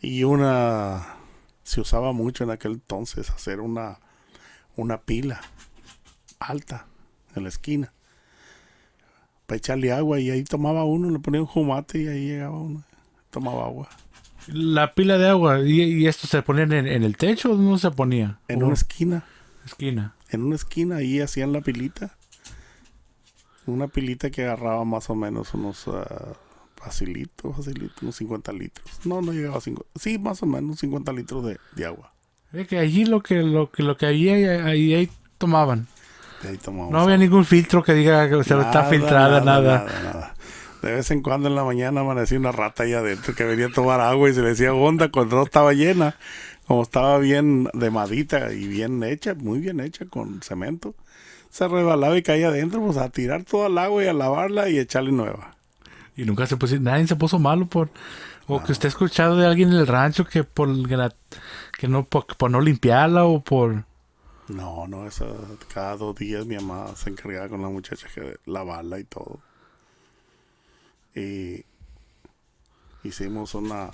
Y una. Se usaba mucho en aquel entonces hacer una, una pila alta en la esquina para echarle agua y ahí tomaba uno, le ponía un jumate y ahí llegaba uno, tomaba agua. La pila de agua, ¿y, esto se ponía en, el techo o no se ponía? En una esquina. Esquina. En una esquina, ahí hacían la pilita. Una pilita que agarraba más o menos unos ah, facilito, facilito, unos 50 litros. No, no llegaba a 50. Sí, más o menos 50 litros de, agua. Es que allí lo que, lo que, lo que había, ahí, tomaban. No había ningún filtro que diga que se está filtrada, nada. de vez en cuando en la mañana amanecía una rata allá adentro que venía a tomar agua y se le decía onda cuando estaba llena, como estaba bien demadita y bien hecha, muy bien hecha con cemento, se rebalaba y caía adentro, pues a tirar todo el agua y a lavarla y echarle nueva. Y nunca se puso, nadie se puso malo por... O que ah. usted ha escuchado de alguien en el rancho que por que no por, no limpiarla o por... No, no, esa, cada dos días mi mamá se encargaba con la muchacha que lavarla y todo. Y hicimos una,